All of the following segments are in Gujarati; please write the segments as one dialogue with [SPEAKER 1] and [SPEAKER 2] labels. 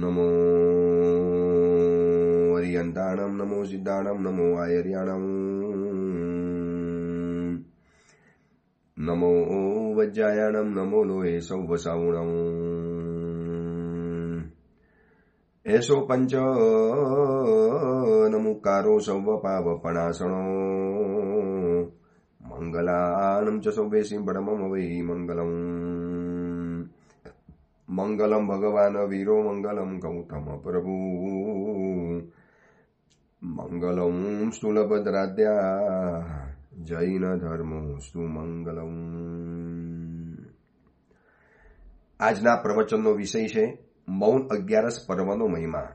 [SPEAKER 1] નમો હરિયંતાણમ નમો સિદ્ધાણમ નમો આયર્યાણમ નમો વજ્જાયાણમ નમો લોહે સૌ વસાવણમ એસો પંચ નમુકારો સૌ પાવપણાસણો મંગલાનમ ચ સૌ વેસી પરમમ વૈ મંગલમ મંગલમ ભગવાન વીરો મંગલમ ગૌતમ પ્રભુ મંગલમ સ્થુલભદ્રાદ્યા જૈન ધર્મો સુમંગલમ આજના પ્રવચનનો વિષય છે મૌન અગિયારસ પર્વનો મહિમા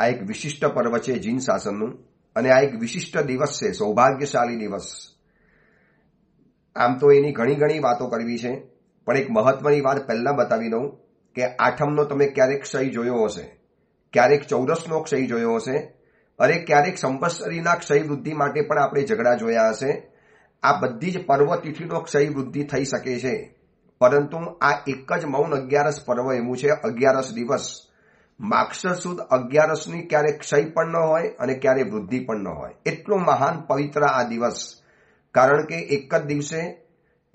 [SPEAKER 1] આ એક વિશિષ્ટ પર્વ છે જીન શાસનનું અને આ એક વિશિષ્ટ દિવસ છે સૌભાગ્યશાળી દિવસ આમ તો એની ઘણી ઘણી વાતો કરવી છે પણ એક મહત્વની વાત પહેલાં બતાવી દઉં કે આઠમનો તમે ક્યારેક ક્ષય જોયો હશે ક્યારેક ચૌદસનો ક્ષય જોયો હશે અરે ક્યારેક સંવત્સરીના ક્ષય વૃદ્ધિ માટે પણ આપણે ઝઘડા જોયા હશે આ બધી જ પર્વતિથિનો ક્ષય વૃદ્ધિ થઈ શકે છે પરંતુ આ એક જ મૌન અગિયારસ પર્વ એવું છે અગિયારસ દિવસ માક્ષર સુદ અગિયારસની ક્યારેક ક્ષય પણ ન હોય અને ક્યારેક વૃદ્ધિ પણ ન હોય એટલો મહાન પવિત્ર આ દિવસ કારણ કે એક જ દિવસે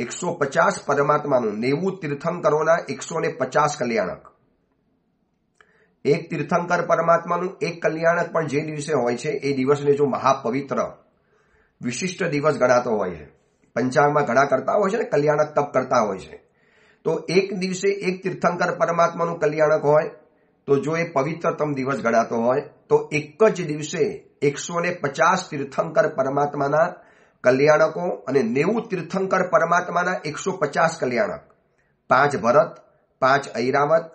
[SPEAKER 1] એકસો પચાસ પરમાત્માનું નેવું તીર્થંકરોના એકસો ને પચાસ કલ્યાણક એક તીર્થંકર પરમાત્માનું એક કલ્યાણક પણ જે દિવસે હોય છે એ દિવસને જો મહાપવિત્ર વિશિષ્ટ દિવસ ગણાતો હોય છે પંચાંગમાં ઘણા કરતા હોય છે ને કલ્યાણક તપ કરતા હોય છે તો એક દિવસે એક તીર્થંકર પરમાત્માનું કલ્યાણક હોય તો જો એ પવિત્રતમ દિવસ ગણાતો હોય તો એક જ દિવસે એકસો ને પચાસ તીર્થંકર પરમાત્માના કલ્યાણકો અને નેવું તીર્થંકર પરમાત્માના એકસો પચાસ કલ્યાણક પાંચ ભરત પાંચ ઐરાવત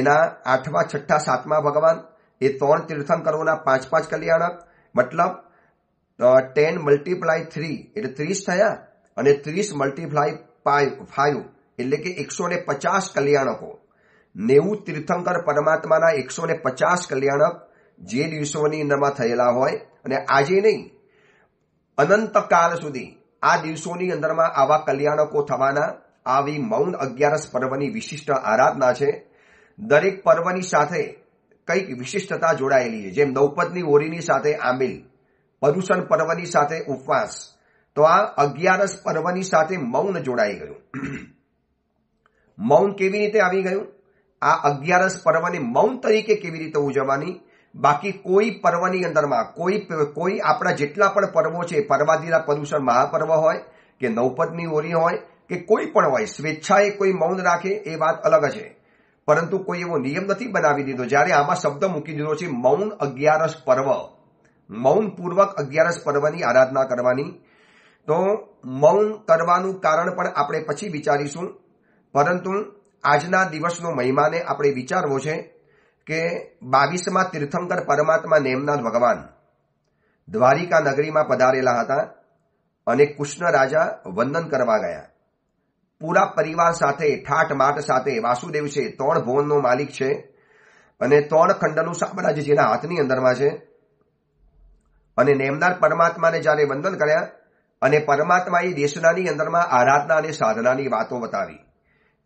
[SPEAKER 1] એના આઠમા છઠ્ઠા સાતમા ભગવાન એ ત્રણ તીર્થંકરોના પાંચ પાંચ કલ્યાણક મતલબ ટેન મલ્ટીપ્લાય થ્રી એટલે ત્રીસ થયા અને ત્રીસ મલ્ટીપ્લાય ફાઈવ એટલે કે એકસો ને પચાસ કલ્યાણકો નેવું તીર્થંકર પરમાત્માના એકસો ને પચાસ કલ્યાણક જે દિવસોની અંદરમાં થયેલા હોય અને આજે નહીં અનંતકાલ સુધી આ દિવસોની અંદરમાં આવા કલ્યાણકો થવાના આવી મૌન અગિયારસ પર્વની વિશિષ્ટ આરાધના છે દરેક પર્વની સાથે કંઈક વિશિષ્ટતા જોડાયેલી છે જેમ નૌપદની હોરીની સાથે આંબિલ પરુષણ પર્વની સાથે ઉપવાસ તો આ અગિયારસ પર્વની સાથે મૌન જોડાઈ ગયું મૌન કેવી રીતે આવી ગયું આ અગિયારસ પર્વને મૌન તરીકે કેવી રીતે ઉજવવાની બાકી કોઈ પર્વની અંદરમાં કોઈ કોઈ આપણા જેટલા પણ પર્વો છે પર્વાદિના પ્રદૂષણ મહાપર્વ હોય કે નવપદની ઓરી હોય કે કોઈ પણ હોય સ્વેચ્છાએ કોઈ મૌન રાખે એ વાત અલગ છે પરંતુ કોઈ એવો નિયમ નથી બનાવી દીધો જ્યારે આમાં શબ્દ મૂકી દીધો છે મૌન અગિયારસ પર્વ મૌનપૂર્વક અગિયારસ પર્વની આરાધના કરવાની તો મૌન કરવાનું કારણ પણ આપણે પછી વિચારીશું પરંતુ આજના દિવસનો મહિમાને આપણે વિચારવો છે કે બાવીસમાં તીર્થંકર પરમાત્મા નેમનાથ ભગવાન દ્વારિકા નગરીમાં પધારેલા હતા અને કૃષ્ણ રાજા વંદન કરવા ગયા પૂરા પરિવાર સાથે ઠાઠ માટ સાથે વાસુદેવ છે ત્રણ ભુવનનો માલિક છે અને ત્રણ ખંડનું સામ્રાજ્ય જેના હાથની અંદરમાં છે અને નેમનાથ પરમાત્માને જ્યારે વંદન કર્યા અને પરમાત્માએ દેશનાની અંદરમાં આરાધના અને સાધનાની વાતો બતાવી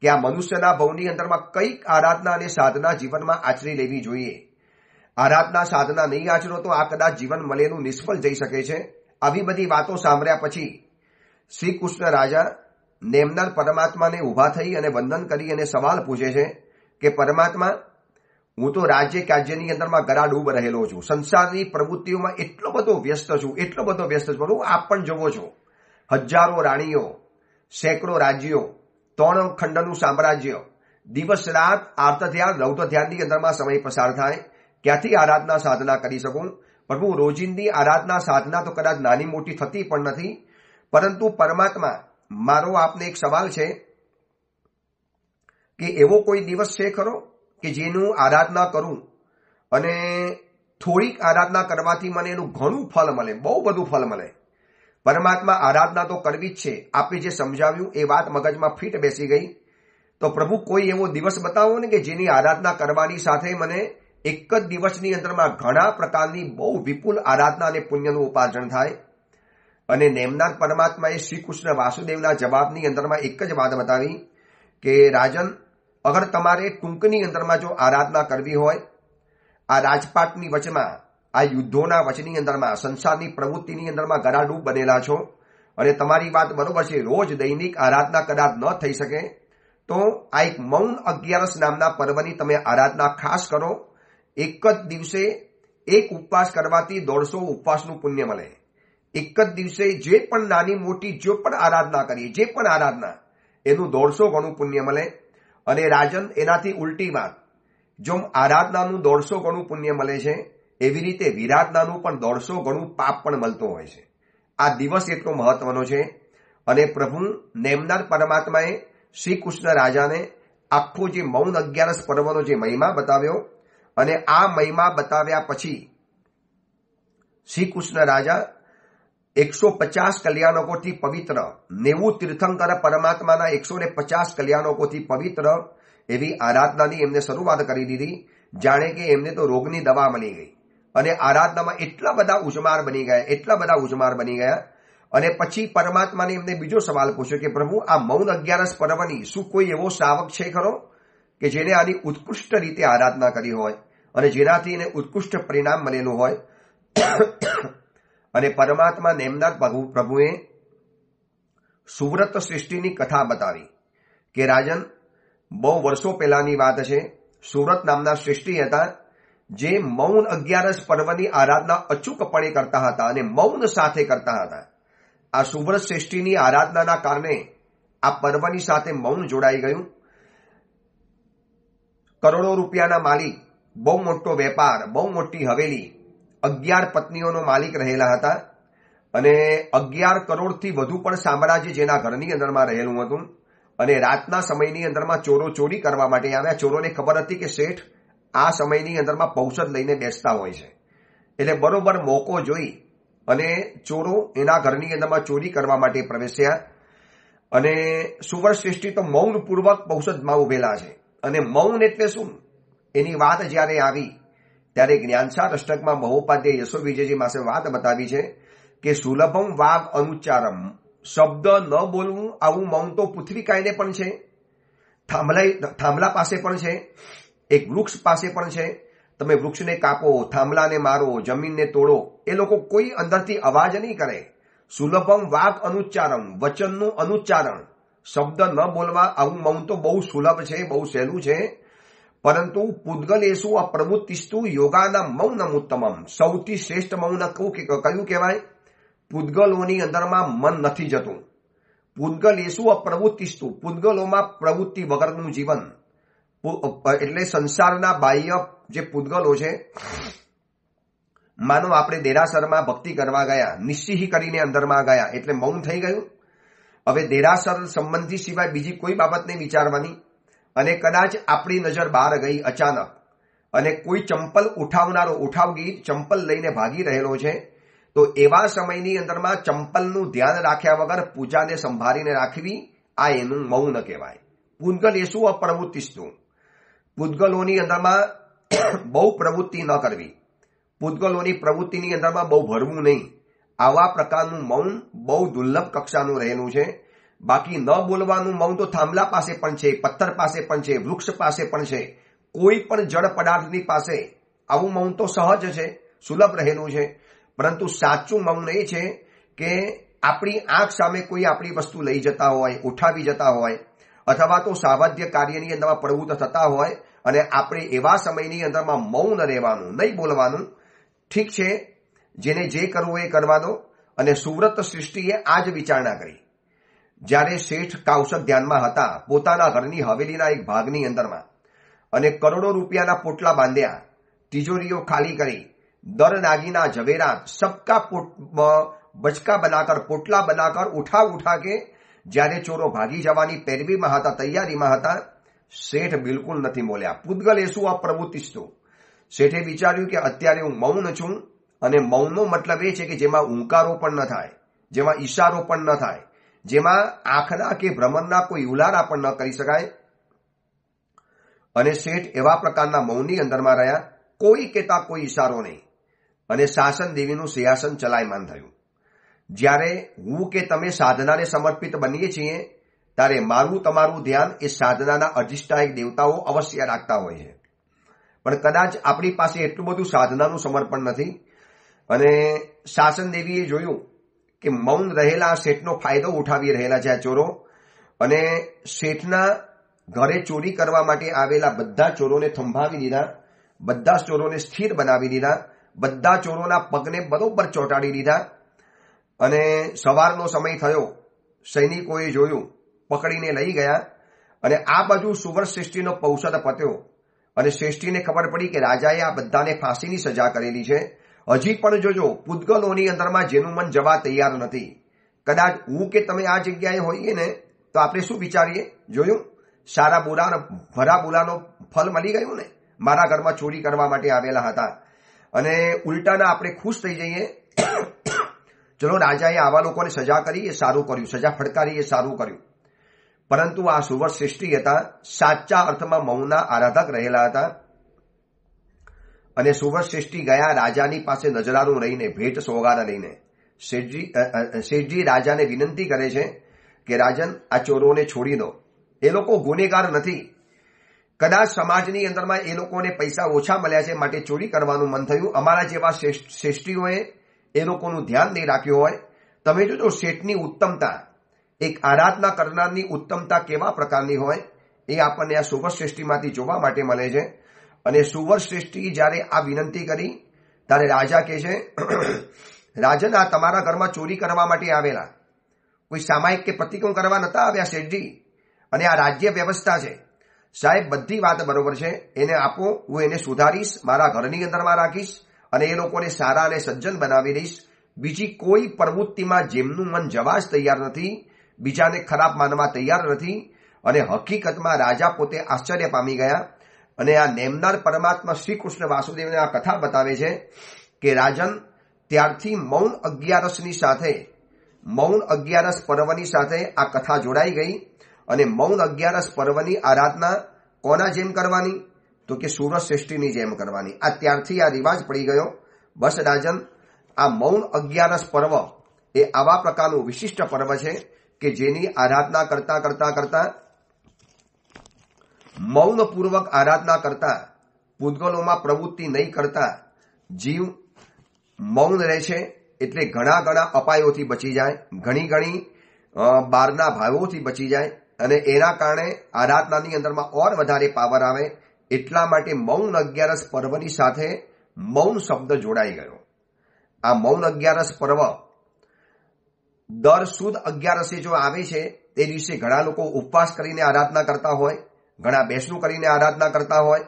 [SPEAKER 1] કે આ મનુષ્યના ભવની અંદરમાં કંઈક આરાધના અને સાધના જીવનમાં આચરી લેવી જોઈએ આરાધના સાધના નહીં આચરો તો આ કદાચ જીવન મળેલું નિષ્ફળ જઈ શકે છે આવી બધી વાતો સાંભળ્યા પછી શ્રી કૃષ્ણ રાજા નેમનાર પરમાત્માને ઊભા થઈ અને વંદન કરી અને સવાલ પૂછે છે કે પરમાત્મા હું તો રાજ્ય કાજ્યની અંદરમાં ગરાડૂબ રહેલો છું સંસારની પ્રવૃત્તિઓમાં એટલો બધો વ્યસ્ત છું એટલો બધો વ્યસ્ત છું હું આપ પણ જોવો છો હજારો રાણીઓ સેંકડો રાજ્યો ત્રણ ખંડનું સામ્રાજ્ય દિવસ રાત આર્ત ધ્યાન રૌદ્ર ધ્યાનની અંદરમાં સમય પસાર થાય ક્યાંથી આરાધના સાધના કરી શકું પ્રભુ રોજિંદી આરાધના સાધના તો કદાચ નાની મોટી થતી પણ નથી પરંતુ પરમાત્મા મારો આપને એક સવાલ છે કે એવો કોઈ દિવસ છે ખરો કે જેનું આરાધના કરું અને થોડીક આરાધના કરવાથી મને એનું ઘણું ફળ મળે બહુ બધું ફળ મળે પરમાત્મા આરાધના તો કરવી જ છે આપે જે સમજાવ્યું એ વાત મગજમાં ફિટ બેસી ગઈ તો પ્રભુ કોઈ એવો દિવસ બતાવો ને કે જેની આરાધના કરવાની સાથે મને એક જ દિવસની અંદરમાં ઘણા પ્રકારની બહુ વિપુલ આરાધના અને પુણ્યનું ઉપાર્જન થાય અને નેમનાથ પરમાત્માએ શ્રી કૃષ્ણ વાસુદેવના જવાબની અંદરમાં એક જ વાત બતાવી કે રાજન અગર તમારે ટૂંકની અંદરમાં જો આરાધના કરવી હોય આ રાજપાટની વચમાં આ યુદ્ધોના વચની અંદરમાં સંસારની પ્રવૃત્તિની અંદરમાં ગરાડૂબ બનેલા છો અને તમારી વાત બરોબર છે રોજ દૈનિક આરાધના કદાચ ન થઈ શકે તો આ એક મૌન અગિયારસ નામના પર્વની તમે આરાધના ખાસ કરો એક જ દિવસે એક ઉપવાસ કરવાથી દોઢસો ઉપવાસનું પુણ્ય મળે એક જ દિવસે જે પણ નાની મોટી જે પણ આરાધના કરીએ જે પણ આરાધના એનું દોઢસો ગણું પુણ્ય મળે અને રાજન એનાથી ઉલટી વાત જો આરાધનાનું દોઢસો ગણું પુણ્ય મળે છે એવી રીતે વિરાધનાનું પણ દોઢસો ગણું પાપ પણ મળતું હોય છે આ દિવસ એટલો મહત્વનો છે અને પ્રભુ નેમનાર પરમાત્માએ શ્રી કૃષ્ણ રાજાને આખું જે મૌન અગિયારસ પર્વનો જે મહિમા બતાવ્યો અને આ મહિમા બતાવ્યા પછી શ્રી કૃષ્ણ રાજા એકસો પચાસ કલ્યાણકોથી પવિત્ર નેવું તીર્થંકર પરમાત્માના એકસો ને પચાસ કલ્યાણકોથી પવિત્ર એવી આરાધનાની એમને શરૂઆત કરી દીધી જાણે કે એમને તો રોગની દવા મળી ગઈ અને આરાધનામાં એટલા બધા ઉજમાર બની ગયા એટલા બધા ઉજમાર બની ગયા અને પછી પરમાત્માને એમને બીજો સવાલ પૂછ્યો કે પ્રભુ આ મૌન અગિયારસ પર્વની શું કોઈ એવો શ્રાવક છે ખરો કે જેને આની ઉત્કૃષ્ટ રીતે આરાધના કરી હોય અને જેનાથી એને ઉત્કૃષ્ટ પરિણામ મળેલું હોય અને પરમાત્મા નેમનાથ પ્રભુએ સુવ્રત સૃષ્ટિની કથા બતાવી કે રાજન બહુ વર્ષો પહેલાની વાત છે સુરત નામના સૃષ્ટિ હતા જે મૌન અગિયારસ પર્વની આરાધના અચૂકપણે કરતા હતા અને મૌન સાથે કરતા હતા આ શુભ્ર શ્રેષ્ઠીની આરાધનાના કારણે આ પર્વની સાથે મૌન જોડાઈ ગયું કરોડો રૂપિયાના માલિક બહુ મોટો વેપાર બહુ મોટી હવેલી અગિયાર પત્નીઓનો માલિક રહેલા હતા અને અગિયાર કરોડથી વધુ પણ સામ્રાજ્ય જેના ઘરની અંદરમાં રહેલું હતું અને રાતના સમયની અંદરમાં ચોરો ચોરી કરવા માટે આવ્યા ચોરોને ખબર હતી કે શેઠ આ સમયની અંદરમાં પૌષધ લઈને બેસતા હોય છે એટલે બરોબર મોકો જોઈ અને ચોરો એના ઘરની અંદરમાં ચોરી કરવા માટે પ્રવેશ્યા અને સુવરશ્રેષ્ઠી તો મૌનપૂર્વક પૌષધમાં ઉભેલા છે અને મૌન એટલે શું એની વાત જ્યારે આવી ત્યારે જ્ઞાનસાર અષ્ટકમાં મહોપાધ્યાય યશો વિજયજી પાસે વાત બતાવી છે કે સુલભમ વાગ અનુચ્ચારમ શબ્દ ન બોલવું આવું મૌન તો પૃથ્વી કાયદે પણ છે થાંભલા થાંભલા પાસે પણ છે એક વૃક્ષ પાસે પણ છે તમે વૃક્ષને કાપો થાંભલાને મારો જમીનને તોડો એ લોકો કોઈ અંદરથી અવાજ નહીં કરે સુલભમ વાક અનુચ્ચારમ વચનનું અનુચ્ચારણ શબ્દ ન બોલવા આવું મૌન તો બહુ સુલભ છે બહુ સહેલું છે પરંતુ પૂદગલેશુ અપ્રવૃત્તિસ્તુ યોગાના મૌનમ ઉત્તમમ સૌથી શ્રેષ્ઠ મૌન કયું કહેવાય પૂદગલોની અંદરમાં મન નથી જતું પૂદગલેશુ પ્રવૃત્તિસ્તુ પૂદગલોમાં પ્રવૃત્તિ વગરનું જીવન એટલે સંસારના બાહ્ય જે પૂતગલો છે માનો આપણે દેરાસરમાં ભક્તિ કરવા ગયા નિશ્ચિહ કરીને અંદરમાં ગયા એટલે મૌન થઈ ગયું હવે દેરાસર સંબંધી સિવાય બીજી કોઈ બાબતને વિચારવાની અને કદાચ આપણી નજર બહાર ગઈ અચાનક અને કોઈ ચંપલ ઉઠાવનારો ઉઠાવગી ચંપલ લઈને ભાગી રહેલો છે તો એવા સમયની અંદરમાં ચંપલનું ધ્યાન રાખ્યા વગર પૂજાને સંભાળીને રાખવી આ એનું મૌન કહેવાય પૂનગલ એ શું અપ્રવૃત્તિ અપ્રવૃત્તિસ્તું પૂતગલોની અંદરમાં બહુ પ્રવૃત્તિ ન કરવી પૂતગલોની પ્રવૃત્તિની અંદરમાં બહુ ભરવું નહીં આવા પ્રકારનું મૌન બહુ દુર્લભ કક્ષાનું રહેલું છે બાકી ન બોલવાનું મૌન તો થાંભલા પાસે પણ છે પથ્થર પાસે પણ છે વૃક્ષ પાસે પણ છે કોઈ પણ જળ પદાર્થની પાસે આવું મૌન તો સહજ છે સુલભ રહેલું છે પરંતુ સાચું મૌન એ છે કે આપણી આંખ સામે કોઈ આપણી વસ્તુ લઈ જતા હોય ઉઠાવી જતા હોય અથવા તો સાવાધ્ય કાર્યની અંદરમાં પ્રવૃત્ત થતા હોય અને આપણે એવા સમયની અંદરમાં મૌન રહેવાનું નહીં બોલવાનું ઠીક છે જેને જે કરવું એ કરવાનો અને સુવ્રત સૃષ્ટિએ આજ વિચારણા કરી જ્યારે શેઠ કાઉશક ધ્યાનમાં હતા પોતાના ઘરની હવેલીના એક ભાગની અંદરમાં અને કરોડો રૂપિયાના પોટલા બાંધ્યા તિજોરીઓ ખાલી કરી દર નાગીના ઝવેરા સબકા બચકા બનાકર પોટલા બનાકર ઉઠા ઉઠા કે જ્યારે ચોરો ભાગી જવાની પેરવીમાં હતા તૈયારીમાં હતા શેઠ બિલકુલ નથી બોલ્યા પૂતગલ એસુ આ પ્રભુતિસ્તુ શેઠે વિચાર્યું કે અત્યારે હું મૌન છું અને મૌનનો મતલબ એ છે કે જેમાં ઊંકારો પણ ન થાય જેમાં ઈશારો પણ ન થાય જેમાં આંખના કે ભ્રમણના કોઈ ઉલારા પણ ન કરી શકાય અને શેઠ એવા પ્રકારના મૌનની અંદરમાં રહ્યા કોઈ કહેતા કોઈ ઈશારો નહીં અને શાસન દેવીનું સિંહાસન ચલાયમાન થયું જ્યારે હું કે તમે સાધનાને સમર્પિત બનીએ છીએ ત્યારે મારું તમારું ધ્યાન એ સાધનાના અધિષ્ઠાયક દેવતાઓ અવશ્ય રાખતા હોય છે પણ કદાચ આપણી પાસે એટલું બધું સાધનાનું સમર્પણ નથી અને શાસન દેવીએ જોયું કે મૌન રહેલા શેઠનો ફાયદો ઉઠાવી રહેલા છે આ ચોરો અને શેઠના ઘરે ચોરી કરવા માટે આવેલા બધા ચોરોને થંભાવી દીધા બધા ચોરોને સ્થિર બનાવી દીધા બધા ચોરોના પગને બરોબર ચોંટાડી દીધા અને સવારનો સમય થયો સૈનિકોએ જોયું પકડીને લઈ ગયા અને આ બાજુ સુવર શ્રેષ્ઠીનો પૌષદ પત્યો અને શ્રેષ્ઠીને ખબર પડી કે રાજાએ આ બધાને ફાંસીની સજા કરેલી છે હજી પણ જોજો પૂતગલોની અંદરમાં જેનું મન જવા તૈયાર નથી કદાચ હું કે તમે આ જગ્યાએ હોઈએ ને તો આપણે શું વિચારીએ જોયું સારા બોલા ભરા બોલાનો ફલ મળી ગયું ને મારા ઘરમાં ચોરી કરવા માટે આવેલા હતા અને ઉલટાના આપણે ખુશ થઈ જઈએ ચલો રાજાએ આવા લોકોને સજા કરી એ સારું કર્યું સજા ફટકારી એ સારું કર્યું પરંતુ આ સુવર શ્રેષ્ઠી હતા સાચા અર્થમાં મૌના આરાધક રહેલા હતા અને સુવર શ્રેષ્ઠી ગયા રાજાની પાસે નજરાનું રહીને ભેટ સોગારા લઈને શેઠજી શેઠજી રાજાને વિનંતી કરે છે કે રાજન આ ચોરોને છોડી દો એ લોકો ગુનેગાર નથી કદાચ સમાજની અંદરમાં એ લોકોને પૈસા ઓછા મળ્યા છે માટે ચોરી કરવાનું મન થયું અમારા જેવા શ્રેષ્ઠીઓએ એ લોકોનું ધ્યાન નહીં રાખ્યું હોય તમે જોજો શેઠની ઉત્તમતા એક આરાધના કરનારની ઉત્તમતા કેવા પ્રકારની હોય એ આપણને આ સુવર શ્રેષ્ઠીમાંથી જોવા માટે મળે છે અને સુવર શ્રેષ્ઠી જ્યારે આ વિનંતી કરી ત્યારે રાજા કે છે રાજન આ તમારા ઘરમાં ચોરી કરવા માટે આવેલા કોઈ સામાયિક કે પ્રતિક્રમ કરવા નતા આવ્યા શેઠજી અને આ રાજ્ય વ્યવસ્થા છે સાહેબ બધી વાત બરોબર છે એને આપો હું એને સુધારીશ મારા ઘરની અંદરમાં રાખીશ અને એ લોકોને સારા અને સજ્જન બનાવી દઈશ બીજી કોઈ પ્રવૃત્તિમાં જેમનું મન જવા જ તૈયાર નથી બીજાને ખરાબ માનવા તૈયાર નથી અને હકીકતમાં રાજા પોતે આશ્ચર્ય પામી ગયા અને આ નેમનાર પરમાત્મા શ્રી કૃષ્ણ વાસુદેવને આ કથા બતાવે છે કે રાજન ત્યારથી મૌન અગિયારસની સાથે મૌન અગિયારસ પર્વની સાથે આ કથા જોડાઈ ગઈ અને મૌન અગિયારસ પર્વની આરાધના કોના જેમ કરવાની તો કે સૃષ્ટિની જેમ કરવાની આ ત્યારથી આ રિવાજ પડી ગયો બસ રાજન આ મૌન અગિયારસ પર્વ એ આવા પ્રકારનું વિશિષ્ટ પર્વ છે કે જેની આરાધના કરતા કરતા કરતા મૌનપૂર્વક આરાધના કરતા પૂતગલોમાં પ્રવૃત્તિ નહીં કરતા જીવ મૌન રહે છે એટલે ઘણા ઘણા અપાયોથી બચી જાય ઘણી ઘણી બારના ભાવોથી બચી જાય અને એના કારણે આરાધનાની અંદરમાં ઓર વધારે પાવર આવે એટલા માટે મૌન અગિયારસ પર્વની સાથે મૌન શબ્દ જોડાઈ ગયો આ મૌન અગિયારસ પર્વ દર સુદ અગિયારસે જો આવે છે તે દિવસે ઘણા લોકો ઉપવાસ કરીને આરાધના કરતા હોય ઘણા બેસણું કરીને આરાધના કરતા હોય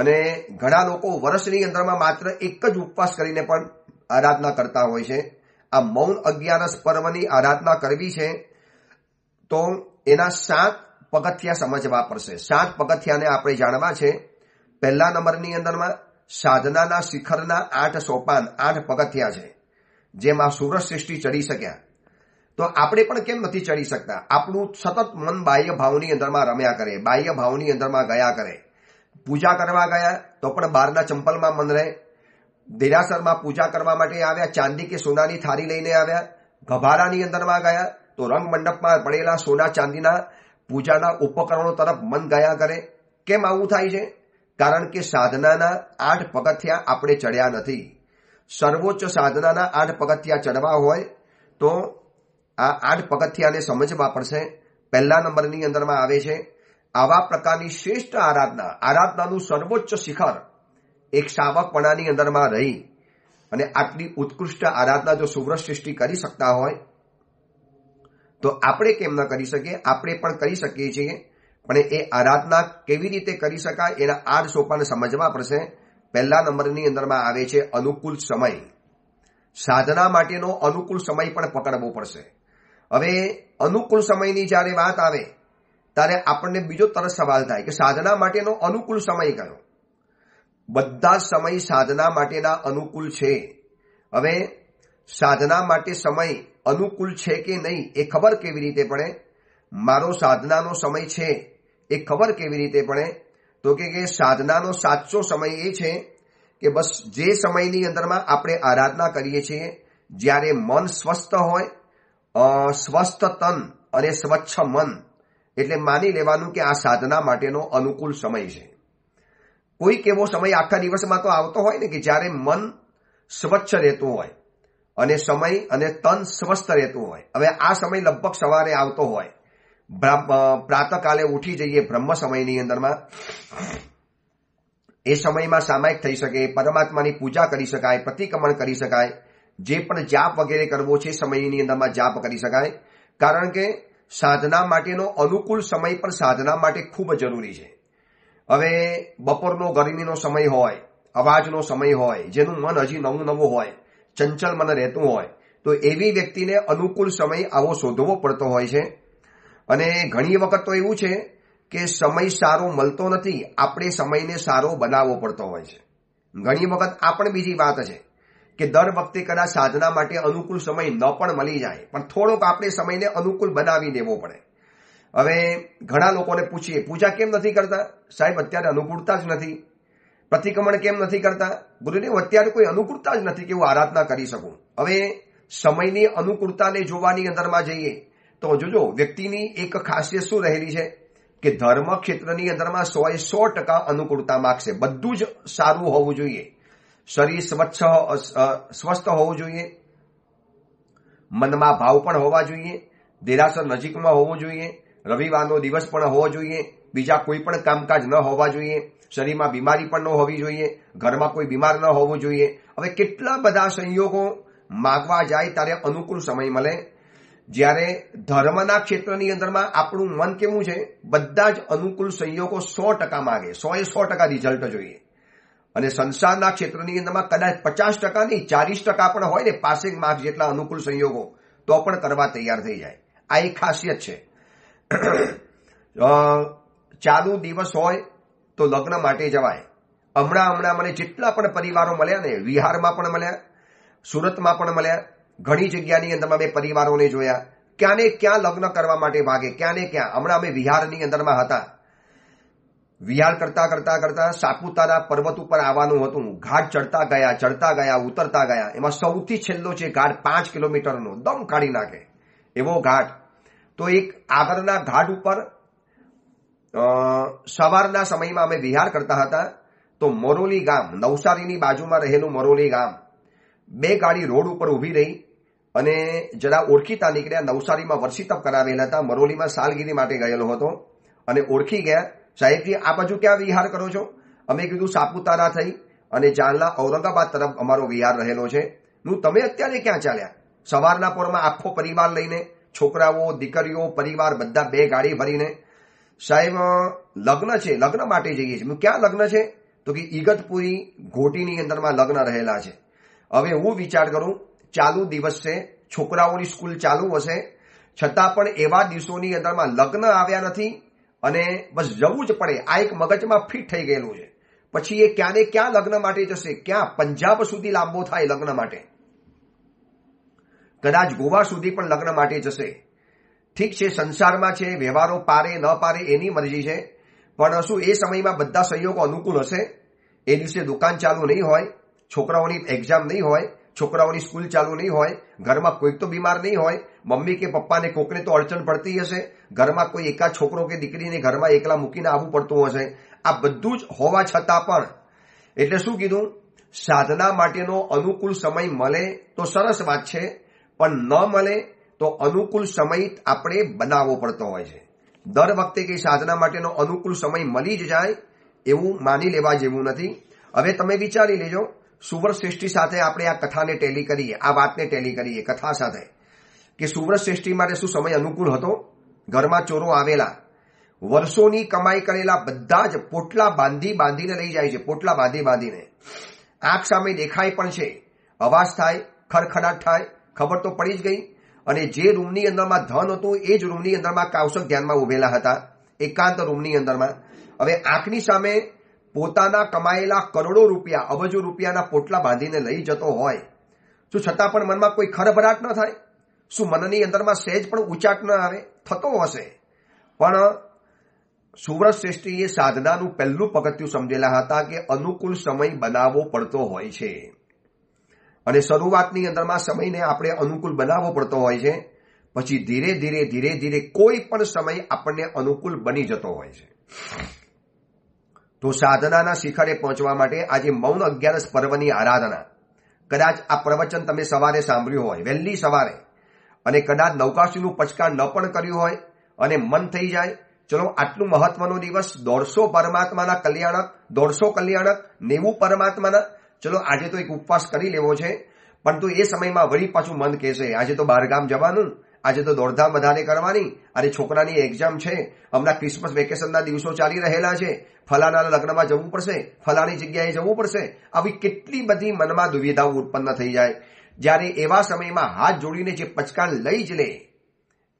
[SPEAKER 1] અને ઘણા લોકો વર્ષની અંદરમાં માત્ર એક જ ઉપવાસ કરીને પણ આરાધના કરતા હોય છે આ મૌન અગિયારસ પર્વની આરાધના કરવી છે તો એના સાત પગથિયા સમજવા પડશે સાત પગથિયાને આપણે જાણવા છે પહેલા નંબરની અંદરમાં સાધનાના શિખરના આઠ સોપાન આઠ પગથિયા છે જેમાં સૂર્ય સૃષ્ટિ ચડી શક્યા તો આપણે પણ કેમ નથી ચડી શકતા આપણું સતત મન બાહ્ય ભાવની અંદરમાં રમ્યા કરે બાહ્ય ભાવની અંદરમાં ગયા કરે પૂજા કરવા ગયા તો પણ બહારના ચંપલમાં મન રહે દેરાસરમાં પૂજા કરવા માટે આવ્યા ચાંદી કે સોનાની થાળી લઈને આવ્યા ગભારાની અંદરમાં ગયા તો રંગ મંડપમાં પડેલા સોના ચાંદીના પૂજાના ઉપકરણો તરફ મન ગયા કરે કેમ આવું થાય છે કારણ કે સાધનાના આઠ પગથિયા આપણે ચડ્યા નથી સર્વોચ્ચ સાધનાના આઠ પગથિયા ચડવા હોય તો આ આઠ પગથિયાને સમજવા પડશે પહેલા નંબરની અંદરમાં આવે છે આવા પ્રકારની શ્રેષ્ઠ આરાધના આરાધનાનું સર્વોચ્ચ શિખર એક શાવકપણાની અંદરમાં રહી અને આટલી ઉત્કૃષ્ટ આરાધના જો શુભ્ર સૃષ્ટિ કરી શકતા હોય તો આપણે કેમ ન કરી શકીએ આપણે પણ કરી શકીએ છીએ પણ એ આરાધના કેવી રીતે કરી શકાય એના આઠ સોપાને સમજવા પડશે પહેલા નંબરની અંદરમાં આવે છે અનુકૂળ સમય સાધના માટેનો અનુકૂળ સમય પણ પકડવો પડશે હવે અનુકૂળ સમયની જ્યારે વાત આવે ત્યારે આપણને બીજો તરત સવાલ થાય કે સાધના માટેનો અનુકૂળ સમય કયો બધા સમય સાધના માટેના અનુકૂળ છે હવે સાધના માટે સમય અનુકૂળ છે કે નહીં એ ખબર કેવી રીતે પડે મારો સાધનાનો સમય છે એ ખબર કેવી રીતે પડે તો કે સાધનાનો સાચો સમય એ છે કે બસ જે સમયની અંદરમાં આપણે આરાધના કરીએ છીએ જ્યારે મન સ્વસ્થ હોય સ્વસ્થ તન અને સ્વચ્છ મન એટલે માની લેવાનું કે આ સાધના માટેનો અનુકૂળ સમય છે કોઈક એવો સમય આખા દિવસમાં તો આવતો હોય ને કે જ્યારે મન સ્વચ્છ રહેતું હોય અને સમય અને તન સ્વસ્થ રહેતું હોય હવે આ સમય લગભગ સવારે આવતો હોય પ્રાતકાલે ઉઠી જઈએ બ્રહ્મ સમયની અંદરમાં એ સમયમાં સામાયિક થઈ શકે પરમાત્માની પૂજા કરી શકાય પ્રતિક્રમણ કરી શકાય જે પણ જાપ વગેરે કરવો છે સમયની અંદરમાં જાપ કરી શકાય કારણ કે સાધના માટેનો અનુકૂળ સમય પણ સાધના માટે ખૂબ જરૂરી છે હવે બપોરનો ગરમીનો સમય હોય અવાજનો સમય હોય જેનું મન હજી નવું નવું હોય ચંચલ મન રહેતું હોય તો એવી વ્યક્તિને અનુકૂળ સમય આવો શોધવો પડતો હોય છે અને ઘણી વખત તો એવું છે કે સમય સારો મળતો નથી આપણે સમયને સારો બનાવવો પડતો હોય છે ઘણી વખત આ પણ બીજી વાત છે કે દર વખતે કદાચ સાધના માટે અનુકૂળ સમય ન પણ મળી જાય પણ થોડોક આપણે સમયને અનુકૂળ બનાવી દેવો પડે હવે ઘણા લોકોને પૂછીએ પૂજા કેમ નથી કરતા સાહેબ અત્યારે અનુકૂળતા જ નથી પ્રતિક્રમણ કેમ નથી કરતા ગુરુદેવ અત્યારે કોઈ અનુકૂળતા જ નથી કે હું આરાધના કરી શકું હવે સમયની અનુકૂળતાને જોવાની અંદરમાં જઈએ તો જોજો વ્યક્તિની એક ખાસિયત શું રહેલી છે કે ધર્મ ક્ષેત્રની અંદરમાં સો એ સો ટકા અનુકૂળતા માગશે બધું જ સારું હોવું જોઈએ શરીર સ્વચ્છ સ્વસ્થ હોવું જોઈએ મનમાં ભાવ પણ હોવા જોઈએ દેરાસર નજીકમાં હોવો જોઈએ રવિવારનો દિવસ પણ હોવો જોઈએ બીજા કોઈ પણ કામકાજ ન હોવા જોઈએ શરીરમાં બીમારી પણ ન હોવી જોઈએ ઘરમાં કોઈ બીમાર ન હોવું જોઈએ હવે કેટલા બધા સંયોગો માગવા જાય ત્યારે અનુકૂળ સમય મળે જ્યારે ધર્મના ક્ષેત્રની અંદરમાં આપણું મન કેવું છે બધા જ અનુકૂળ સંયોગો સો ટકા માગે સો એ સો ટકા રિઝલ્ટ જોઈએ અને સંસારના ક્ષેત્રની અંદરમાં કદાચ પચાસ ટકા નહીં ચાલીસ ટકા પણ હોય ને પાસિંગ માર્ક જેટલા અનુકૂળ સંયોગો તો પણ કરવા તૈયાર થઈ જાય આ એક ખાસિયત છે ચાલુ દિવસ હોય તો લગ્ન માટે જવાય હમણાં હમણાં મને જેટલા પણ પરિવારો મળ્યા ને વિહારમાં પણ મળ્યા સુરતમાં પણ મળ્યા ઘણી જગ્યાની અંદરમાં મેં પરિવારોને જોયા ક્યાંને ક્યાં લગ્ન કરવા માટે ભાગે ક્યાંને ક્યાં હમણાં અમે વિહારની અંદરમાં હતા વિહાર કરતા કરતા કરતા સાપુતારા પર્વત ઉપર આવવાનું હતું ઘાટ ચડતા ગયા ચડતા ગયા ઉતરતા ગયા એમાં સૌથી છેલ્લો છે ઘાટ પાંચ કિલોમીટરનો દમ કાઢી નાખે એવો ઘાટ તો એક આગળના ઘાટ ઉપર સવારના સમયમાં અમે વિહાર કરતા હતા તો મોરોલી ગામ નવસારીની બાજુમાં રહેલું મોરોલી ગામ બે ગાડી રોડ ઉપર ઊભી રહી અને જરા ઓળખીતા નીકળ્યા નવસારીમાં વર્ષિતપ કરાવેલા હતા મરોલીમાં સાલગીરી માટે ગયેલો હતો અને ઓળખી ગયા સાહેબજી આ બાજુ ક્યાં વિહાર કરો છો અમે કીધું સાપુતારા થઈ અને જાલના ઔરંગાબાદ તરફ અમારો વિહાર રહેલો છે હું તમે અત્યારે ક્યાં ચાલ્યા સવારના પોરમાં આખો પરિવાર લઈને છોકરાઓ દીકરીઓ પરિવાર બધા બે ગાડી ભરીને સાહેબ લગ્ન છે લગ્ન માટે જઈએ છીએ ક્યાં લગ્ન છે તો કે ઈગતપુરી ઘોટીની અંદરમાં લગ્ન રહેલા છે હવે હું વિચાર કરું ચાલુ દિવસ છે છોકરાઓની સ્કૂલ ચાલુ હશે છતાં પણ એવા દિવસોની અંદરમાં લગ્ન આવ્યા નથી અને બસ જવું જ પડે આ એક મગજમાં ફિટ થઈ ગયેલું છે પછી એ ક્યાંને ક્યાં લગ્ન માટે જશે ક્યાં પંજાબ સુધી લાંબો થાય લગ્ન માટે કદાચ ગોવા સુધી પણ લગ્ન માટે જશે ઠીક છે સંસારમાં છે વ્યવહારો પારે ન પારે એની મરજી છે પણ શું એ સમયમાં બધા સહયોગો અનુકૂળ હશે એ દિવસે દુકાન ચાલુ નહીં હોય છોકરાઓની એક્ઝામ નહીં હોય છોકરાઓની સ્કૂલ ચાલુ નહીં હોય ઘરમાં કોઈક તો બીમાર નહીં હોય મમ્મી કે પપ્પાને કોકને તો અડચણ પડતી હશે ઘરમાં કોઈ એકાદ છોકરો કે દીકરીને ઘરમાં એકલા મૂકીને આવવું પડતું હશે આ બધું જ હોવા છતાં પણ એટલે શું કીધું સાધના માટેનો અનુકૂળ સમય મળે તો સરસ વાત છે પણ ન મળે તો અનુકૂળ સમય આપણે બનાવવો પડતો હોય છે દર વખતે કંઈ સાધના માટેનો અનુકૂળ સમય મળી જ જાય એવું માની લેવા જેવું નથી હવે તમે વિચારી લેજો સુવર સુવરશ્રેષ્ઠી સાથે આપણે આ કથાને ટેલી કરીએ આ વાતને ટેલી કરીએ કથા સાથે કે સુવર સુવરશ્રેષ્ઠી માટે શું સમય અનુકૂળ હતો ઘરમાં ચોરો આવેલા વર્ષોની કમાઈ કરેલા બધા જ પોટલા બાંધી બાંધીને લઈ જાય છે પોટલા બાંધી બાંધીને આંખ સામે દેખાય પણ છે અવાજ થાય ખરખડાટ થાય ખબર તો પડી જ ગઈ અને જે રૂમની અંદરમાં ધન હતું એ જ રૂમની અંદરમાં કાવશક ધ્યાનમાં ઉભેલા હતા એકાંત રૂમની અંદરમાં હવે આંખની સામે પોતાના કમાયેલા કરોડો રૂપિયા અબજો રૂપિયાના પોટલા બાંધીને લઈ જતો હોય શું છતાં પણ મનમાં કોઈ ખરભરાટ ન થાય શું મનની અંદરમાં સહેજ પણ ઉચાટ ન આવે થતો હશે પણ સુવ્રત શ્રેષ્ઠીએ સાધનાનું પહેલું પગથિયું સમજેલા હતા કે અનુકૂળ સમય બનાવવો પડતો હોય છે અને શરૂઆતની અંદરમાં સમયને આપણે અનુકૂળ બનાવવો પડતો હોય છે પછી ધીરે ધીરે ધીરે ધીરે કોઈ પણ સમય આપણને અનુકૂળ બની જતો હોય છે તો સાધનાના શિખરે પહોંચવા માટે આજે મૌન અગિયારસ પર્વની આરાધના કદાચ આ પ્રવચન તમે સવારે સાંભળ્યું હોય વહેલી સવારે અને કદાચ નૌકાશીનું પચકાર ન પણ કર્યું હોય અને મન થઈ જાય ચલો આટલું મહત્વનો દિવસ દોઢસો પરમાત્માના કલ્યાણક દોઢસો કલ્યાણક નેવું પરમાત્માના ચલો આજે તો એક ઉપવાસ કરી લેવો છે પણ તો એ સમયમાં વળી પાછું મન કહેશે આજે તો બહારગામ જવાનું આજે તો દોડધામ બધાને કરવાની અને છોકરાની એક્ઝામ છે હમણાં ક્રિસમસ વેકેશનના દિવસો ચાલી રહેલા છે ફલાના લગ્નમાં જવું પડશે ફલાની જગ્યાએ જવું પડશે આવી કેટલી બધી મનમાં દુવિધાઓ ઉત્પન્ન થઈ જાય જ્યારે એવા સમયમાં હાથ જોડીને જે પચકાણ લઈ જ લે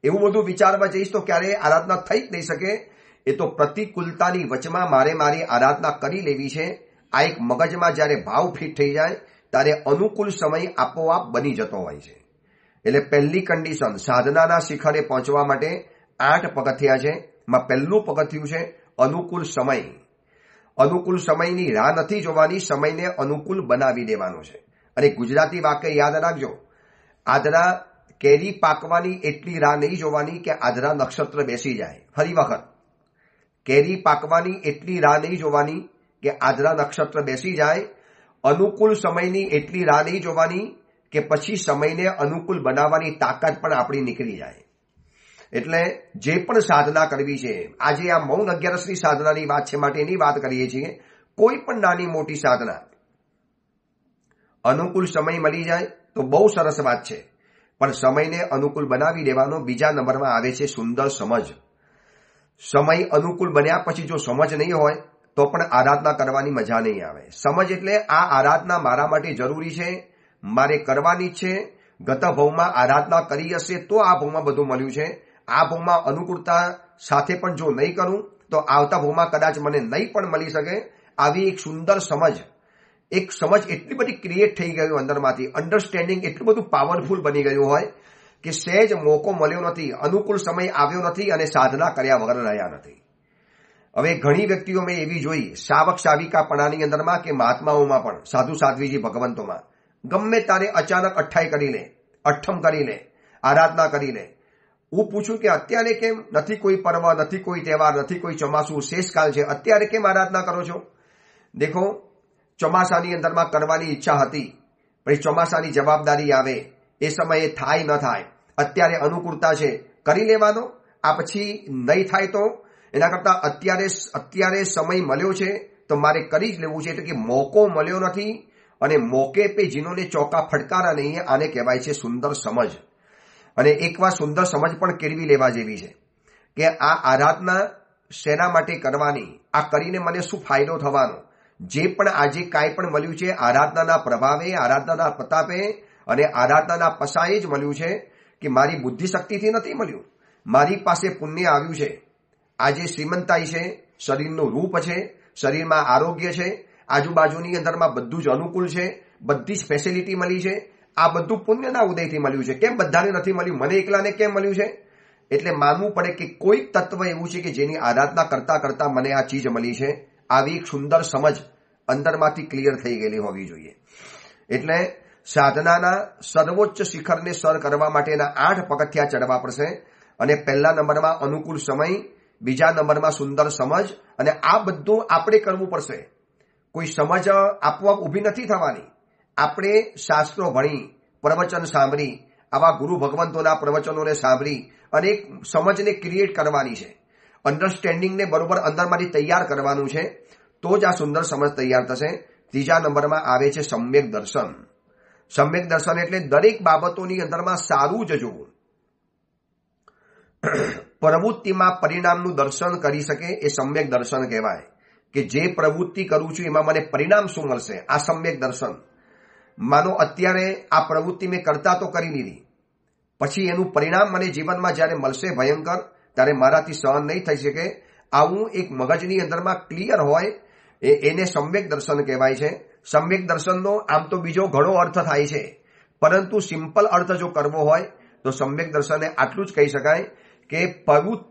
[SPEAKER 1] એવું બધું વિચારવા જઈશ તો ક્યારે આરાધના થઈ જ નહીં શકે એ તો પ્રતિકૂળતાની વચમાં મારે મારી આરાધના કરી લેવી છે આ એક મગજમાં જ્યારે ભાવ ફિટ થઈ જાય ત્યારે અનુકૂળ સમય આપોઆપ બની જતો હોય છે એટલે પહેલી કન્ડિશન સાધનાના શિખરે પહોંચવા માટે આઠ પગથિયા છે માં પહેલું પગથિયું છે અનુકૂળ સમય અનુકૂળ સમયની રાહ નથી જોવાની સમયને અનુકૂળ બનાવી દેવાનો છે અને ગુજરાતી વાક્ય યાદ રાખજો આદરા કેરી પાકવાની એટલી રાહ નહીં જોવાની કે આદરા નક્ષત્ર બેસી જાય ફરી વખત કેરી પાકવાની એટલી રાહ નહીં જોવાની કે આદરા નક્ષત્ર બેસી જાય અનુકૂળ સમયની એટલી રાહ નહીં જોવાની કે પછી સમયને અનુકૂળ બનાવવાની તાકાત પણ આપણી નીકળી જાય એટલે જે પણ સાધના કરવી છે આજે આ મૌન અગિયારસની સાધનાની વાત છે માટે એની વાત કરીએ છીએ કોઈ પણ નાની મોટી સાધના અનુકૂળ સમય મળી જાય તો બહુ સરસ વાત છે પણ સમયને અનુકૂળ બનાવી દેવાનો બીજા નંબરમાં આવે છે સુંદર સમજ સમય અનુકૂળ બન્યા પછી જો સમજ નહીં હોય તો પણ આરાધના કરવાની મજા નહીં આવે સમજ એટલે આ આરાધના મારા માટે જરૂરી છે મારે કરવાની છે ગત ભવમાં આરાધના કરી હશે તો આ ભવમાં બધું મળ્યું છે આ ભવમાં અનુકૂળતા સાથે પણ જો નહીં કરું તો આવતા ભવમાં કદાચ મને નહીં પણ મળી શકે આવી એક સુંદર સમજ એક સમજ એટલી બધી ક્રિએટ થઈ ગયું અંદરમાંથી અન્ડરસ્ટેન્ડિંગ એટલું બધું પાવરફુલ બની ગયું હોય કે સહેજ મોકો મળ્યો નથી અનુકૂળ સમય આવ્યો નથી અને સાધના કર્યા વગર રહ્યા નથી હવે ઘણી વ્યક્તિઓ મેં એવી જોઈ શાવક શાવિકાપણાની અંદરમાં કે મહાત્માઓમાં પણ સાધુ સાધ્વીજી ભગવંતોમાં ગમે તારે અચાનક અઠ્ઠાઈ કરી લે અઠ્ઠમ કરી લે આરાધના કરી લે હું પૂછું કે અત્યારે કેમ નથી કોઈ પર્વ નથી કોઈ તહેવાર નથી કોઈ ચોમાસું શેષકાલ છે અત્યારે કેમ આરાધના કરો છો દેખો ચોમાસાની અંદરમાં કરવાની ઈચ્છા હતી પછી ચોમાસાની જવાબદારી આવે એ સમયે થાય ન થાય અત્યારે અનુકૂળતા છે કરી લેવાનો આ પછી નહીં થાય તો એના કરતાં અત્યારે અત્યારે સમય મળ્યો છે તો મારે કરી જ લેવું છે એટલે કે મોકો મળ્યો નથી અને મોકે પે જીનોને ચોકા ફટકારા નહીં આને કહેવાય છે સુંદર સમજ અને એકવાર સુંદર સમજ પણ કેળવી લેવા જેવી છે કે આ આરાધના શેના માટે કરવાની આ કરીને મને શું ફાયદો થવાનો જે પણ આજે કાંઈ પણ મળ્યું છે આરાધનાના પ્રભાવે આરાધનાના પ્રતાપે અને આરાધનાના પસાએ જ મળ્યું છે કે મારી બુદ્ધિ શક્તિથી નથી મળ્યું મારી પાસે પુણ્ય આવ્યું છે આજે શ્રીમંતાઈ છે શરીરનું રૂપ છે શરીરમાં આરોગ્ય છે આજુબાજુની અંદરમાં બધું જ અનુકૂળ છે બધી જ ફેસિલિટી મળી છે આ બધું પુણ્યના ઉદયથી મળ્યું છે કેમ બધાને નથી મળ્યું મને એકલાને કેમ મળ્યું છે એટલે માનવું પડે કે કોઈ તત્વ એવું છે કે જેની આરાધના કરતા કરતા મને આ ચીજ મળી છે આવી એક સુંદર સમજ અંદરમાંથી ક્લિયર થઈ ગયેલી હોવી જોઈએ એટલે સાધનાના સર્વોચ્ચ શિખરને સર કરવા માટેના આઠ પગથિયા ચડવા પડશે અને પહેલા નંબરમાં અનુકૂળ સમય બીજા નંબરમાં સુંદર સમજ અને આ બધું આપણે કરવું પડશે કોઈ સમજ આપોઆપ ઊભી નથી થવાની આપણે શાસ્ત્રો ભણી પ્રવચન સાંભળી આવા ગુરુ ભગવંતોના પ્રવચનોને સાંભળી અને એક સમજને ક્રિએટ કરવાની છે અન્ડરસ્ટેન્ડિંગને બરોબર અંદરમાંથી તૈયાર કરવાનું છે તો જ આ સુંદર સમજ તૈયાર થશે ત્રીજા નંબરમાં આવે છે સમ્યક દર્શન સમ્યક દર્શન એટલે દરેક બાબતોની અંદરમાં સારું જ જોવું પ્રવૃત્તિમાં પરિણામનું દર્શન કરી શકે એ સમ્યક દર્શન કહેવાય કે જે પ્રવૃત્તિ કરું છું એમાં મને પરિણામ શું મળશે આ સમ્યક દર્શન માનો અત્યારે આ પ્રવૃત્તિ મેં કરતા તો કરી લીધી પછી એનું પરિણામ મને જીવનમાં જ્યારે મળશે ભયંકર ત્યારે મારાથી સહન નહીં થઈ શકે આવું એક મગજની અંદરમાં ક્લિયર હોય એ એને સમ્યક દર્શન કહેવાય છે સમ્યક દર્શનનો આમ તો બીજો ઘણો અર્થ થાય છે પરંતુ સિમ્પલ અર્થ જો કરવો હોય તો સમ્યક દર્શને આટલું જ કહી શકાય કે પ્રવૃત્તિ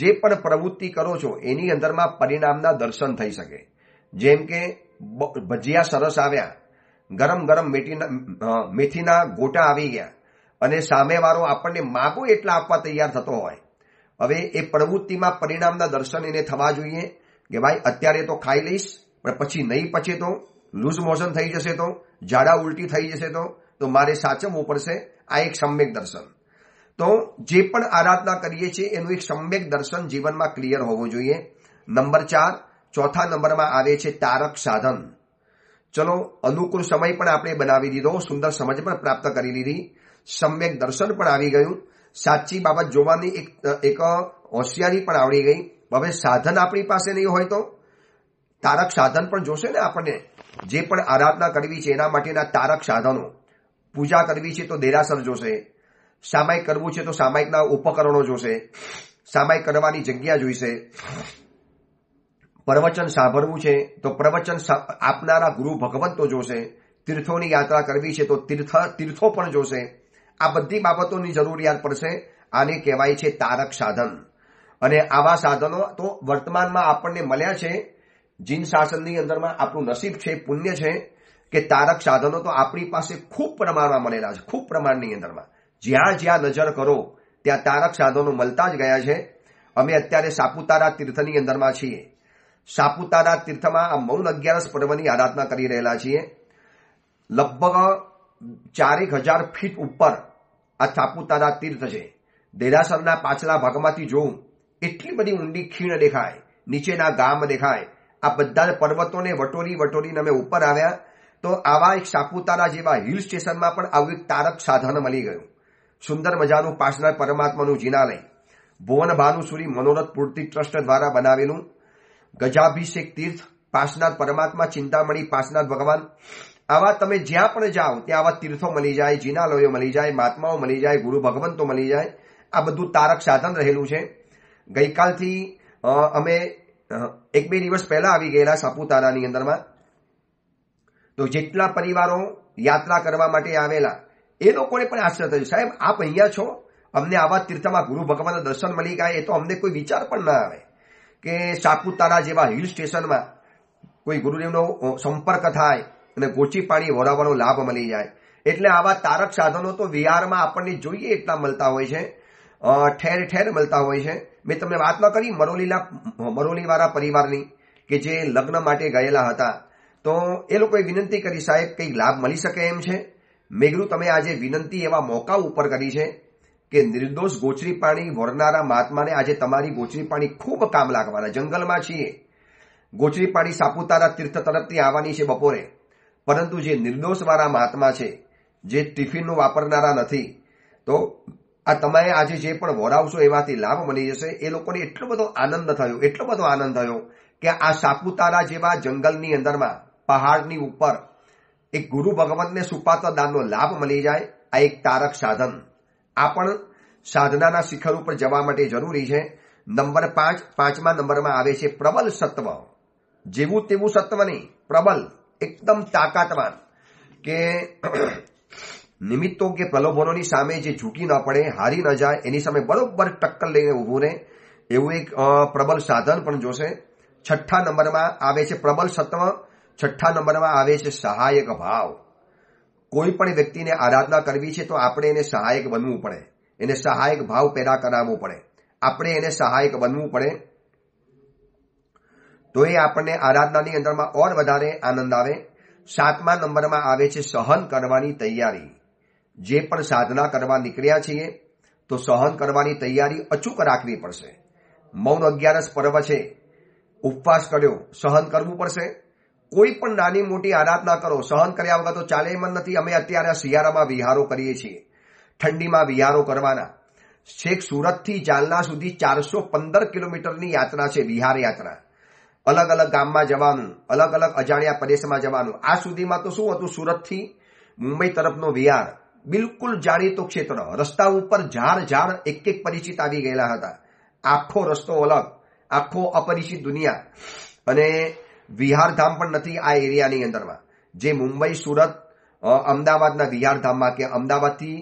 [SPEAKER 1] જે પણ પ્રવૃત્તિ કરો છો એની અંદરમાં પરિણામના દર્શન થઈ શકે જેમ કે ભજીયા સરસ આવ્યા ગરમ ગરમ મેથીના ગોટા આવી ગયા અને સામેવાળો આપણને માગો એટલા આપવા તૈયાર થતો હોય હવે એ પ્રવૃત્તિમાં પરિણામના દર્શન એને થવા જોઈએ કે ભાઈ અત્યારે તો ખાઈ લઈશ પણ પછી નહીં પચે તો લૂઝ મોશન થઈ જશે તો ઝાડા ઉલટી થઈ જશે તો તો મારે સાચવવું પડશે આ એક સમ્યક દર્શન તો જે પણ આરાધના કરીએ છીએ એનું એક સમ્યક દર્શન જીવનમાં ક્લિયર હોવું જોઈએ નંબર ચાર ચોથા નંબરમાં આવે છે તારક સાધન ચલો અનુકૂળ સમય પણ આપણે બનાવી દીધો સુંદર સમજ પણ પ્રાપ્ત કરી લીધી સમ્યક દર્શન પણ આવી ગયું સાચી બાબત જોવાની એક એક હોશિયારી પણ આવડી ગઈ હવે સાધન આપણી પાસે નહીં હોય તો તારક સાધન પણ જોશે ને આપણને જે પણ આરાધના કરવી છે એના માટેના તારક સાધનો પૂજા કરવી છે તો દેરાસર જોશે સામાયિક કરવું છે તો સામાયિકના ઉપકરણો જોશે સામાયિક કરવાની જગ્યા જોઈશે પ્રવચન સાંભળવું છે તો પ્રવચન આપનારા ગુરુ ભગવંતો જોશે તીર્થોની યાત્રા કરવી છે તો તીર્થ તીર્થો પણ જોશે આ બધી બાબતોની જરૂરિયાત પડશે આને કહેવાય છે તારક સાધન અને આવા સાધનો તો વર્તમાનમાં આપણને મળ્યા છે જીન શાસનની અંદરમાં આપણું નસીબ છે પુણ્ય છે કે તારક સાધનો તો આપણી પાસે ખૂબ પ્રમાણમાં મળેલા છે ખૂબ પ્રમાણની અંદરમાં જ્યાં જ્યાં નજર કરો ત્યાં તારક સાધનો મળતા જ ગયા છે અમે અત્યારે સાપુતારા તીર્થની અંદરમાં છીએ સાપુતારા તીર્થમાં આ મૌન અગિયારસ પર્વની આરાધના કરી રહેલા છીએ લગભગ ચારેક હજાર ફીટ ઉપર આ સાપુતારા તીર્થ છે દેરાસરના પાછલા ભાગમાંથી જોઉં એટલી બધી ઊંડી ખીણ દેખાય નીચેના ગામ દેખાય આ બધા પર્વતોને વટોરી વટોરીને અમે ઉપર આવ્યા તો આવા એક સાપુતારા જેવા હિલ સ્ટેશનમાં પણ આવું એક તારક સાધન મળી ગયું સુંદર મજાનું પાસનાર પરમાત્માનું જિનાલય ભુવન ભાનુસુરી મનોરથ પૂર્તિ ટ્રસ્ટ દ્વારા બનાવેલું ગજાભિષેક તીર્થ પાસનાથ પરમાત્મા ચિંતામણી પાસનાથ ભગવાન આવા તમે જ્યાં પણ જાઓ ત્યાં આવા તીર્થો મળી જાય જિનાલયો મળી જાય મહાત્માઓ મળી જાય ગુરુ ભગવંતો મળી જાય આ બધું તારક સાધન રહેલું છે ગઈકાલથી અમે એક બે દિવસ પહેલા આવી ગયેલા સાપુતારાની અંદરમાં તો જેટલા પરિવારો યાત્રા કરવા માટે આવેલા એ લોકોને પણ આશ્ચર્ય થયું સાહેબ આપ અહીંયા છો અમને આવા તીર્થમાં ગુરુ ભગવાનના દર્શન મળી ગયા એ તો અમને કોઈ વિચાર પણ ના આવે કે સાપુતારા જેવા હિલ સ્ટેશનમાં કોઈ ગુરુદેવનો સંપર્ક થાય અને ગોચી પાણી વરાવાનો લાભ મળી જાય એટલે આવા તારક સાધનો તો વિહારમાં આપણને જોઈએ એટલા મળતા હોય છે ઠેર ઠેર મળતા હોય છે મેં તમને વાત ન કરી મરોલીલા મરોલીવાળા પરિવારની કે જે લગ્ન માટે ગયેલા હતા તો એ લોકોએ વિનંતી કરી સાહેબ કંઈક લાભ મળી શકે એમ છે મેઘરૂ તમે આજે વિનંતી એવા મોકા ઉપર કરી છે કે નિર્દોષ ગોચરી પાણી વરનારા મહાત્માને આજે તમારી ગોચરી પાણી ખૂબ કામ લાગવાના જંગલમાં છીએ ગોચરી પાણી સાપુતારા તીર્થ તરફથી આવવાની છે બપોરે પરંતુ જે નિર્દોષવાળા મહાત્મા છે જે ટિફિનનું વાપરનારા નથી તો આ તમે આજે જે પણ વોરાવશો એવાથી લાભ મળી જશે એ લોકોને એટલો બધો આનંદ થયો એટલો બધો આનંદ થયો કે આ સાપુતારા જેવા જંગલની અંદરમાં પહાડની ઉપર એક ગુરુ ભગવાનને સુપાત્ર દાનનો લાભ મળી જાય આ એક તારક સાધન આ પણ સાધનાના શિખર ઉપર જવા માટે જરૂરી છે નંબર પાંચ પાંચમા નંબરમાં આવે છે પ્રબલ સત્વ જેવું તેવું સત્વ નહીં પ્રબલ એકદમ તાકાતવાન કે નિમિત્તો કે પ્રલોભનોની સામે જે ઝૂકી ન પડે હારી ન જાય એની સામે બરોબર ટક્કર લઈને ઊભું રહે એવું એક પ્રબલ સાધન પણ જોશે છઠ્ઠા નંબરમાં આવે છે પ્રબલ સત્વ છઠ્ઠા નંબરમાં આવે છે સહાયક ભાવ કોઈ પણ વ્યક્તિને આરાધના કરવી છે તો આપણે એને સહાયક બનવું પડે એને સહાયક ભાવ પેદા કરાવવો પડે આપણે એને સહાયક બનવું પડે તો એ આપણને આરાધનાની અંદરમાં ઓર વધારે આનંદ આવે સાતમા નંબરમાં આવે છે સહન કરવાની તૈયારી જે પણ સાધના કરવા નીકળ્યા છીએ તો સહન કરવાની તૈયારી અચૂક રાખવી પડશે મૌન અગિયારસ પર્વ છે ઉપવાસ કર્યો સહન કરવું પડશે કોઈ પણ નાની મોટી આરાધના કરો સહન કર્યા વગર તો ચાલે એમ નથી અમે અત્યારે શિયાળામાં વિહારો કરીએ છીએ ઠંડીમાં વિહારો કરવાના શેખ સુરતથી જાલના સુધી ચારસો પંદર કિલોમીટરની યાત્રા છે વિહાર યાત્રા અલગ અલગ ગામમાં જવાનું અલગ અલગ અજાણ્યા પ્રદેશમાં જવાનું આ સુધીમાં તો શું હતું સુરતથી મુંબઈ તરફનો વિહાર બિલકુલ જાણીતો ક્ષેત્ર રસ્તા ઉપર ઝાડ ઝાડ એક એક પરિચિત આવી ગયેલા હતા આખો રસ્તો અલગ આખો અપરિચિત દુનિયા અને વિહારધામ પણ નથી આ એરિયાની અંદરમાં જે મુંબઈ સુરત અમદાવાદના વિહારધામમાં કે અમદાવાદથી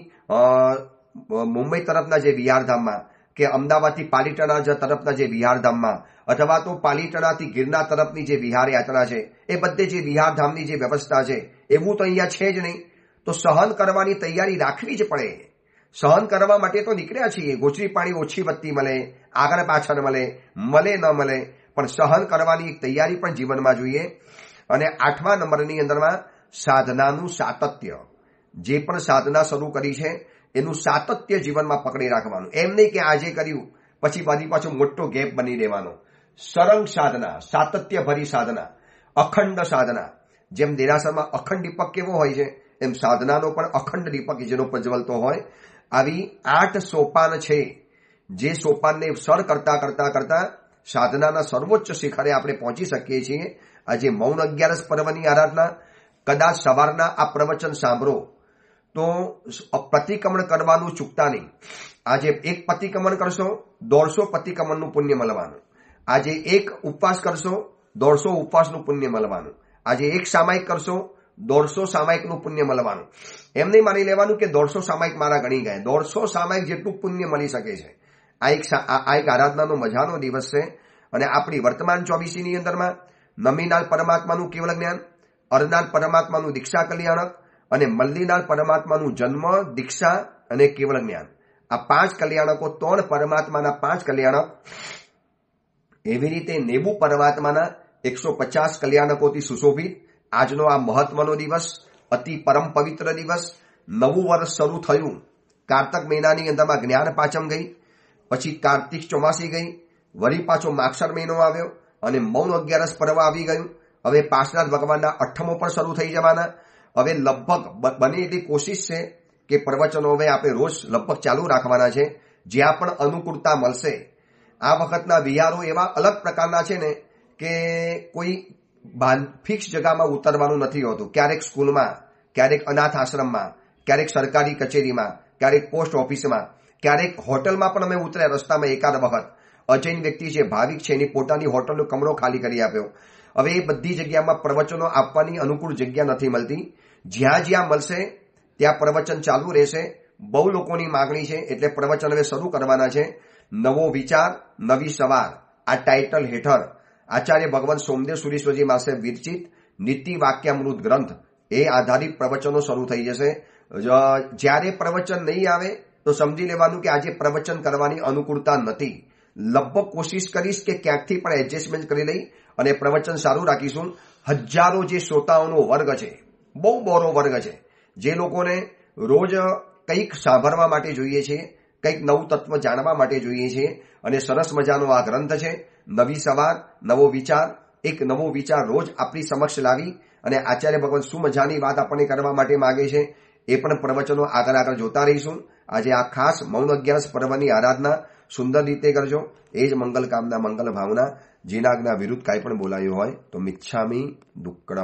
[SPEAKER 1] મુંબઈ તરફના જે વિહારધામમાં કે અમદાવાદથી પાલીટણા તરફના જે વિહારધામમાં અથવા તો પાલીટણાથી ગિરનાર તરફની જે વિહાર યાત્રા છે એ બધે જે વિહારધામની જે વ્યવસ્થા છે એવું તો અહીંયા છે જ નહીં તો સહન કરવાની તૈયારી રાખવી જ પડે સહન કરવા માટે તો નીકળ્યા છીએ ગોચરી પાણી ઓછી વત્તી મળે આગળ પાછળ મળે મળે ન મળે પણ સહન કરવાની એક તૈયારી પણ જીવનમાં જોઈએ અને આઠમા નંબરની અંદરમાં સાધનાનું સાતત્ય જે પણ સાધના શરૂ કરી છે એનું સાતત્ય જીવનમાં પકડી રાખવાનું એમ નહીં કે આજે કર્યું પછી બધી પાછો મોટો ગેપ બની રહેવાનો સરંગ સાધના સાતત્યભરી સાધના અખંડ સાધના જેમ દેરાસરમાં અખંડ દીપક કેવો હોય છે એમ સાધનાનો પણ અખંડ દીપક જેનો પ્રજ્વલતો હોય આવી આઠ સોપાન છે જે સોપાનને સર કરતા કરતા કરતા સાધનાના સર્વોચ્ચ શિખરે આપણે પહોંચી શકીએ છીએ આજે મૌન અગિયારસ પર્વની આરાધના કદાચ સવારના આ પ્રવચન સાંભળો તો પ્રતિક્રમણ કરવાનું ચૂકતા નહીં આજે એક પ્રતિક્રમણ કરશો દોઢસો પ્રતિક્રમણનું પુણ્ય મળવાનું આજે એક ઉપવાસ કરશો દોઢસો ઉપવાસનું પુણ્ય મળવાનું આજે એક સામાયિક કરશો દોઢસો સામાયિકનું પુણ્ય મળવાનું એમ નહીં માની લેવાનું કે દોઢસો સામાયિક મારા ગણી ગયા દોઢસો સામાયિક જેટલું પુણ્ય મળી શકે છે આ એક આ એક આરાધનાનો મજાનો દિવસ છે અને આપણી વર્તમાન ચોવીસીની અંદરમાં નમીનાલ પરમાત્માનું કેવળ જ્ઞાન અરનાલ પરમાત્માનું દીક્ષા કલ્યાણક અને મલ્લીનાલ પરમાત્માનું જન્મ દીક્ષા અને કેવળ જ્ઞાન આ પાંચ કલ્યાણકો ત્રણ પરમાત્માના પાંચ કલ્યાણક એવી રીતે નેબુ પરમાત્માના એકસો પચાસ કલ્યાણકોથી સુશોભિત આજનો આ મહત્વનો દિવસ અતિ પરમ પવિત્ર દિવસ નવું વર્ષ શરૂ થયું કાર્તક મહિનાની અંદરમાં જ્ઞાન પાચમ ગઈ પછી કાર્તિક ચોમાસી ગઈ વળી પાછો માક્ષર મહિનો આવ્યો અને મૌન અગિયારસ પર્વ આવી ગયું હવે પાર્શનાથ ભગવાનના અઠ્ઠમો પણ શરૂ થઈ જવાના હવે લગભગ બને એટલી કોશિશ છે કે પ્રવચનો હવે આપણે રોજ લગભગ ચાલુ રાખવાના છે જ્યાં પણ અનુકૂળતા મળશે આ વખતના વિહારો એવા અલગ પ્રકારના છે ને કે કોઈ ફિક્સ જગામાં ઉતરવાનું નથી હોતું ક્યારેક સ્કૂલમાં ક્યારેક અનાથ આશ્રમમાં ક્યારેક સરકારી કચેરીમાં ક્યારેક પોસ્ટ ઓફિસમાં ક્યારેક હોટલમાં પણ અમે ઉતર્યા રસ્તામાં એકાદ વખત અજૈન વ્યક્તિ જે ભાવિક છે એની પોતાની હોટલનો કમરો ખાલી કરી આપ્યો હવે એ બધી જગ્યામાં પ્રવચનો આપવાની અનુકૂળ જગ્યા નથી મળતી જ્યાં જ્યાં મળશે ત્યાં પ્રવચન ચાલુ રહેશે બહુ લોકોની માગણી છે એટલે પ્રવચન હવે શરૂ કરવાના છે નવો વિચાર નવી સવાર આ ટાઇટલ હેઠળ આચાર્ય ભગવાન સોમદેવ સુરેશ્વરજી માસે વિરચિત નીતિ વાક્યામૃત ગ્રંથ એ આધારિત પ્રવચનો શરૂ થઈ જશે જ્યારે પ્રવચન નહીં આવે તો સમજી લેવાનું કે આજે પ્રવચન કરવાની અનુકૂળતા નથી લગભગ કોશિશ કરીશ કે ક્યાંકથી પણ એડજસ્ટમેન્ટ કરી લઈ અને પ્રવચન સારું રાખીશું હજારો જે શ્રોતાઓનો વર્ગ છે બહુ બોરો વર્ગ છે જે લોકોને રોજ કંઈક સાંભળવા માટે જોઈએ છે કંઈક નવું તત્વ જાણવા માટે જોઈએ છે અને સરસ મજાનો આ ગ્રંથ છે નવી સવાર નવો વિચાર એક નવો વિચાર રોજ આપણી સમક્ષ લાવી અને આચાર્ય ભગવાન શું મજાની વાત આપણને કરવા માટે માગે છે એ પણ પ્રવચનો આગળ આગળ જોતા રહીશું આજે આ ખાસ મૌન અગિયારસ પર્વની આરાધના સુંદર રીતે કરજો એ જ મંગલ કામના મંગલ ભાવના જીનાગના વિરુદ્ધ કાંઈ પણ બોલાયું હોય તો મિચ્છામી દુક્કડમ